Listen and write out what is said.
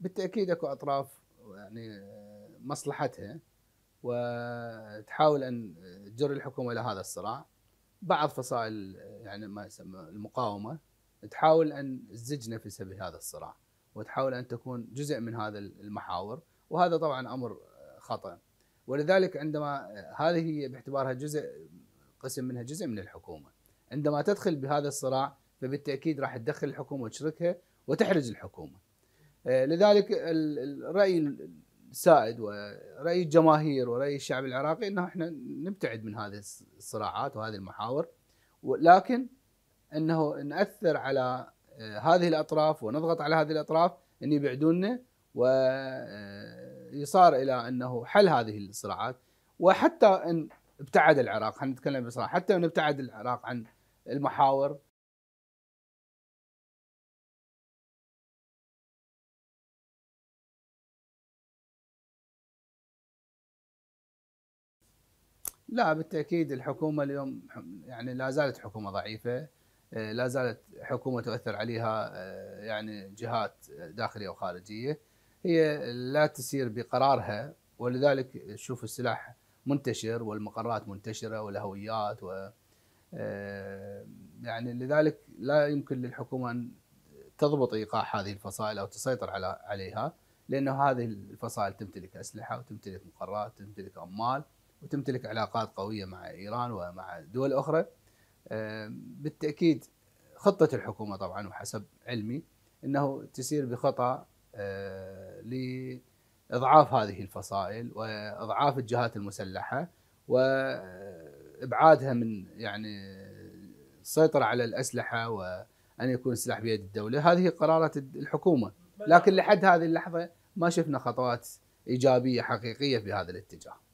بالتاكيد اكو اطراف يعني مصلحتها وتحاول ان تجر الحكومه الى هذا الصراع بعض فصائل يعني ما يسمى المقاومه تحاول ان تزج نفسها بهذا الصراع وتحاول ان تكون جزء من هذا المحاور وهذا طبعا امر خطا ولذلك عندما هذه هي باعتبارها جزء قسم منها جزء من الحكومه عندما تدخل بهذا الصراع فبالتاكيد راح تدخل الحكومه وتشركها وتحرج الحكومه آه، لذلك الرأي السائد ورأي الجماهير ورأي الشعب العراقي أنه احنا نبتعد من هذه الصراعات وهذه المحاور لكن أنه نأثر على آه، هذه الأطراف ونضغط على هذه الأطراف أن يبعدوننا ويصار آه، إلى أنه حل هذه الصراعات وحتى أن ابتعد العراق خلينا نتكلم بصراحه حتى ان ابتعد العراق عن المحاور لا بالتاكيد الحكومه اليوم يعني لا زالت حكومه ضعيفه آه، لا زالت حكومه تؤثر عليها آه، يعني جهات داخليه وخارجيه هي لا تسير بقرارها ولذلك شوف السلاح منتشر والمقرات منتشره والهويات و آه، يعني لذلك لا يمكن للحكومه ان تضبط ايقاع هذه الفصائل او تسيطر على عليها لانه هذه الفصائل تمتلك اسلحه وتمتلك مقرات تمتلك اموال وتمتلك علاقات قويه مع ايران ومع دول اخرى آه، بالتاكيد خطه الحكومه طبعا وحسب علمي انه تسير بخطى آه، لاضعاف هذه الفصائل واضعاف الجهات المسلحه وابعادها من يعني السيطره على الاسلحه وان يكون السلاح بيد الدوله هذه قرارات الحكومه لكن لحد هذه اللحظه ما شفنا خطوات ايجابيه حقيقيه في هذا الاتجاه